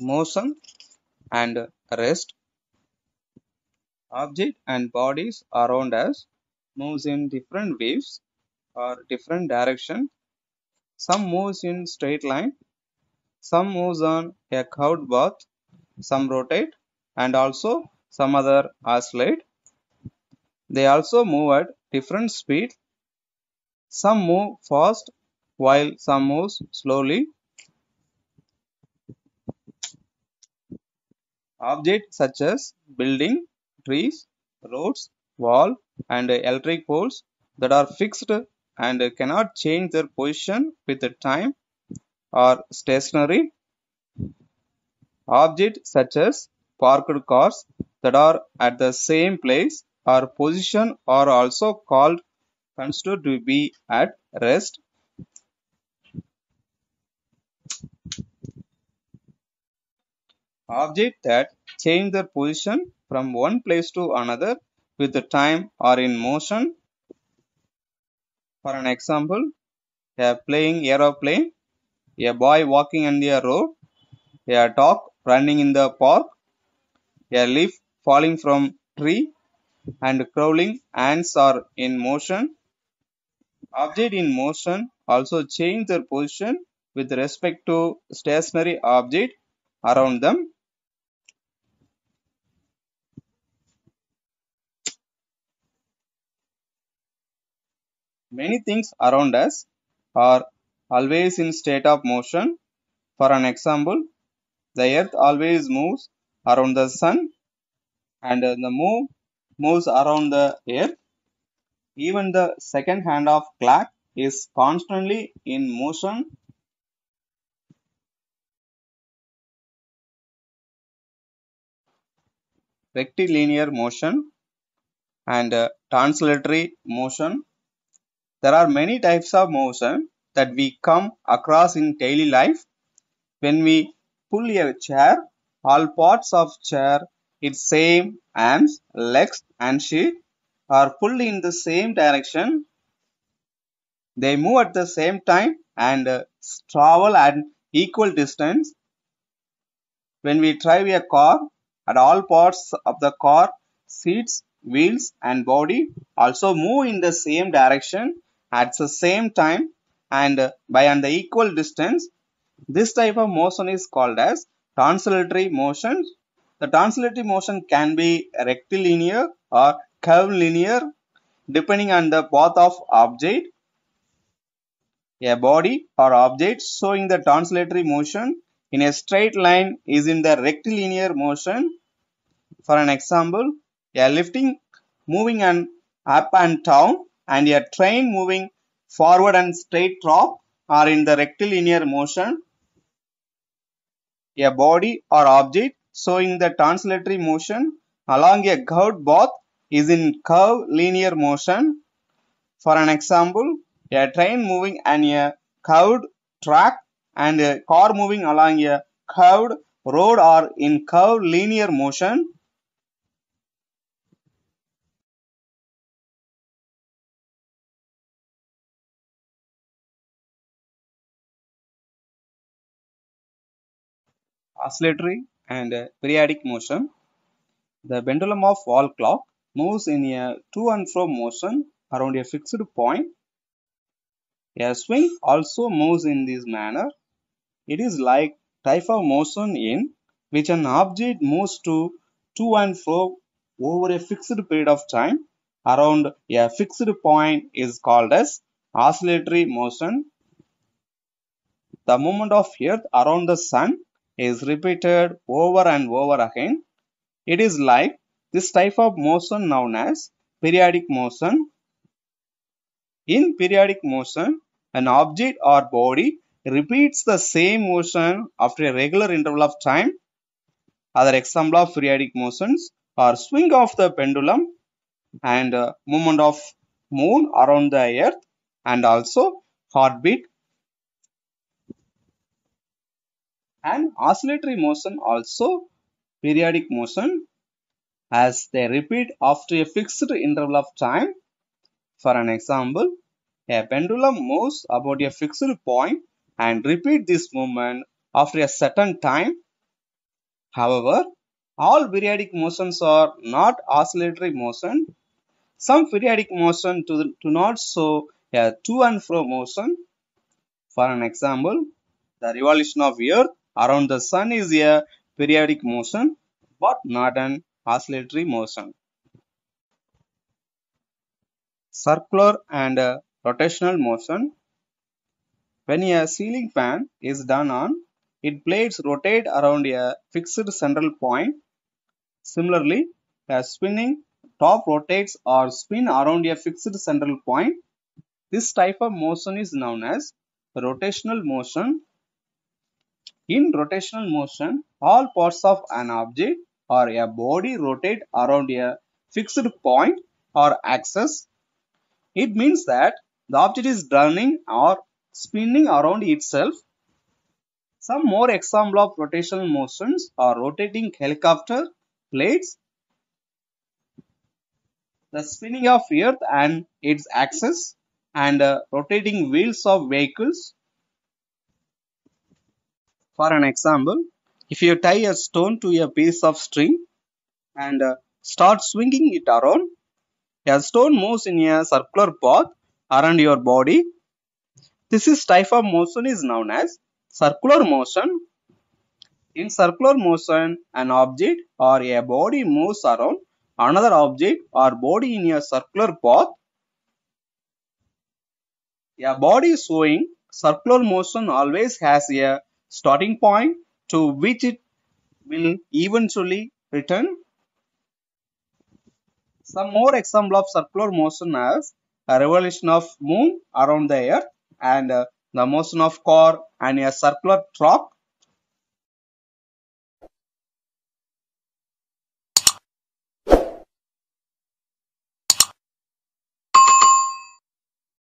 motion and rest. Object and bodies around us moves in different waves or different direction. Some moves in straight line, some moves on a curved path, some rotate and also some other oscillate. They also move at different speed. Some move fast while some moves slowly Objects such as building, trees, roads, wall and electric poles that are fixed and cannot change their position with the time are stationary. Objects such as parked cars that are at the same place or position are also called considered to be at rest objects that change their position from one place to another with the time or in motion. For an example, a playing aeroplane, a boy walking on the road, a dog running in the park, a leaf falling from tree and crawling ants are in motion. Object in motion also change their position with respect to stationary object around them many things around us are always in state of motion. For an example, the earth always moves around the sun and the moon moves around the earth. Even the second hand of clock is constantly in motion. Rectilinear motion and uh, translatory motion there are many types of motion that we come across in daily life. When we pull a chair, all parts of chair, its same arms, legs and sheet are pulled in the same direction. They move at the same time and uh, travel at equal distance. When we drive a car, at all parts of the car, seats, wheels and body also move in the same direction at the same time and by an equal distance. This type of motion is called as translatory motion. The translatory motion can be rectilinear or curvilinear depending on the path of object a body or object showing the translatory motion in a straight line is in the rectilinear motion. For an example, a lifting moving an up and down and a train moving forward and straight drop are in the rectilinear motion a body or object showing the translatory motion along a curved path is in curved linear motion. For an example, a train moving on a curved track and a car moving along a curved road are in curved linear motion. oscillatory and periodic motion. The pendulum of wall clock moves in a to and fro motion around a fixed point. A swing also moves in this manner. It is like type of motion in which an object moves to to and fro over a fixed period of time around a fixed point is called as oscillatory motion. The movement of earth around the sun is repeated over and over again. It is like this type of motion known as periodic motion. In periodic motion, an object or body repeats the same motion after a regular interval of time. Other example of periodic motions are swing of the pendulum and uh, movement of moon around the earth and also heartbeat and oscillatory motion also periodic motion as they repeat after a fixed interval of time. For an example, a pendulum moves about a fixed point and repeat this movement after a certain time. However, all periodic motions are not oscillatory motion. Some periodic motion do, do not show a to and fro motion. For an example, the revolution of Earth around the sun is a periodic motion but not an oscillatory motion. Circular and uh, rotational motion When a ceiling fan is done on, its blades rotate around a fixed central point. Similarly, a spinning top rotates or spin around a fixed central point. This type of motion is known as rotational motion in rotational motion, all parts of an object or a body rotate around a fixed point or axis. It means that the object is turning or spinning around itself. Some more example of rotational motions are rotating helicopter plates, the spinning of earth and its axis, and uh, rotating wheels of vehicles for an example, if you tie a stone to a piece of string and uh, start swinging it around, a stone moves in a circular path around your body. This is type of motion is known as circular motion. In circular motion, an object or a body moves around another object or body in a circular path. A body showing circular motion always has a starting point to which it will eventually return. Some more example of circular motion as a revolution of moon around the earth and uh, the motion of car and a circular track.